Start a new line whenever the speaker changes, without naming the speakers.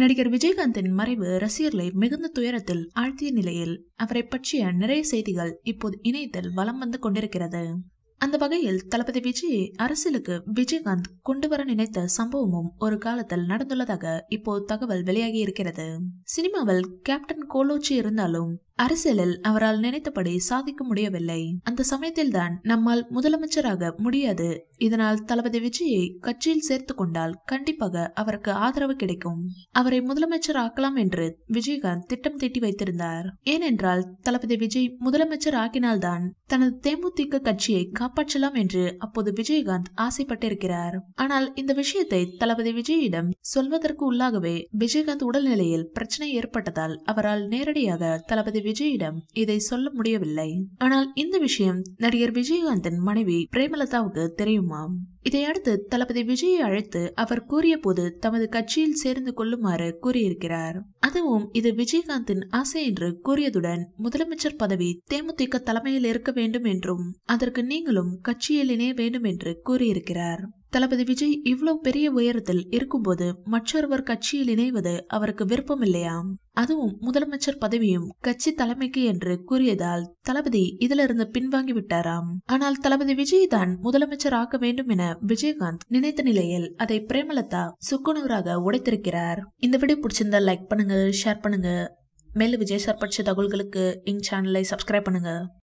நடிகர் விஜயகாந்தின் மறைவு ரசிகர்களை மிகுந்த துயரத்தில் ஆழ்த்திய நிலையில் அவரை பற்றிய நிறைய செய்திகள் இப்போது இணையத்தில் வலம் வந்து கொண்டிருக்கிறது அந்த வகையில் தளபதி விஜயை அரசியலுக்கு விஜயகாந்த் கொண்டு வர நினைத்த சம்பவமும் ஒரு காலத்தில் நடந்துள்ளதாக இப்போது தகவல் வெளியாகி இருக்கிறது சினிமாவில் கேப்டன் கோலோச்சி இருந்தாலும் அரசியலில் அவரால் நினைத்தபடி சாதிக்க முடியவில்லை அந்த சமயத்தில் தான் நம்மால் முதலமைச்சராக முடியாது இதனால் தளபதி விஜயை கட்சியில் சேர்த்து கொண்டால் கண்டிப்பாக அவருக்கு ஆதரவு கிடைக்கும் அவரை முதலமைச்சர் ஆக்கலாம் என்று விஜயகாந்த் திட்டம் தீட்டி வைத்திருந்தார் ஏனென்றால் தளபதி விஜய் முதலமைச்சர் ஆக்கினால்தான் தனது தேமுதிக கட்சியை காப்பாற்றலாம் என்று அப்போது விஜயகாந்த் ஆசைப்பட்டிருக்கிறார் ஆனால் இந்த விஷயத்தை தளபதி விஜயிடம் சொல்வதற்கு உள்ளாகவே விஜயகாந்த் உடல்நிலையில் பிரச்சனை ஏற்பட்டதால் அவரால் நேரடியாக தளபதி விஜயிடம் இதை சொல்ல முடியவில்லை ஆனால் இந்த விஷயம் நடிகர் விஜயகாந்தின் மனைவி பிரேமலதாவுக்கு தெரியுமாம் இதையடுத்து தளபதி விஜயை அழைத்து அவர் கூறிய போது தமது கட்சியில் சேர்ந்து கொள்ளுமாறு கூறியிருக்கிறார் அதுவும் இது விஜயகாந்தின் ஆசை என்று கூறியதுடன் முதலமைச்சர் பதவி தேமுதிக தலைமையில் இருக்க வேண்டும் என்றும் அதற்கு நீங்களும் கட்சியில் இணைய வேண்டும் என்று கூறியிருக்கிறார் தளபதி விஜய் இவ்வளவு பெரிய உயரத்தில் இருக்கும்போது மற்றொருவர் கட்சியில் இணைவது அவருக்கு விருப்பம் இல்லையா அதுவும் முதலமைச்சர் பதவியும் கட்சி தலைமைக்கு என்று கூறியதால் தளபதி இதிலிருந்து பின்வாங்கி விட்டாராம் ஆனால் தளபதி விஜய் தான் முதலமைச்சர் ஆக்க வேண்டும் என விஜயகாந்த் நினைத்த நிலையில் அதை பிரேமலதா சுக்குநூறாக உடைத்திருக்கிறார் இந்த வீடியோ பிடிச்சிருந்தா லைக் பண்ணுங்க ஷேர் பண்ணுங்க மேலும் விஜய் சார் பட்ச தகவல்களுக்கு இங்க சேனலை சப்ஸ்கிரைப் பண்ணுங்க